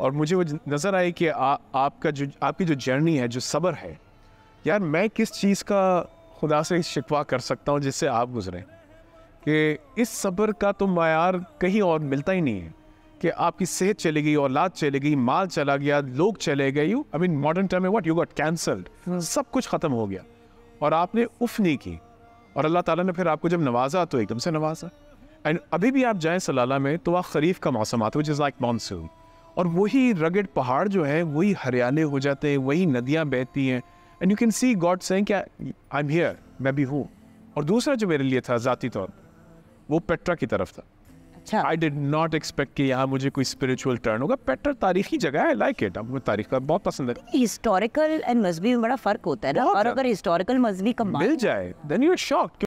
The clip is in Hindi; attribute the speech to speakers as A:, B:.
A: और मुझे वो नज़र आई कि आ, आपका जो आपकी जो जर्नी है जो सब्र है यार मैं किस चीज़ का खुदा से शिकवा कर सकता हूँ जिससे आप गुजरें कि इस सब्र का तो मैार कहीं और मिलता ही नहीं है कि आपकी सेहत चली गई औलाद चली गई माल चला गया लोग चले गए you I mean modern time में यू गॉट कैंसल्ड सब कुछ ख़त्म हो गया और आपने उफ नहीं की और अल्लाह ताला ने फिर आपको जब नवाजा तो एकदम से नवाजा एंड अभी भी आप जाएँ सलाला में तो वहाँ खरीफ का मौसम आता है विच इज़ लाइक मानसून और वही रगेड पहाड़ जो है वही हरियाले हो जाते हैं वही नदियाँ बहती हैं and you can see God से आई एम हियर मैं भी हूँ और दूसरा जो मेरे लिए था ज़ाती तौर वो पेट्रा की तरफ था अच्छा आई डिड नॉट एक्सपेक्ट कि यहाँ मुझे कोई स्पिरिचुअल टर्न होगा पेट्रा तारीखी जगह है लाइक इट मुझे तारीख का बहुत पसंद है
B: हिस्टोरिकल एंड मजहबी में बड़ा फर्क होता है ना और अगर हिस्टोरिकल मजहबी का मिल
A: जाए देन यू शॉक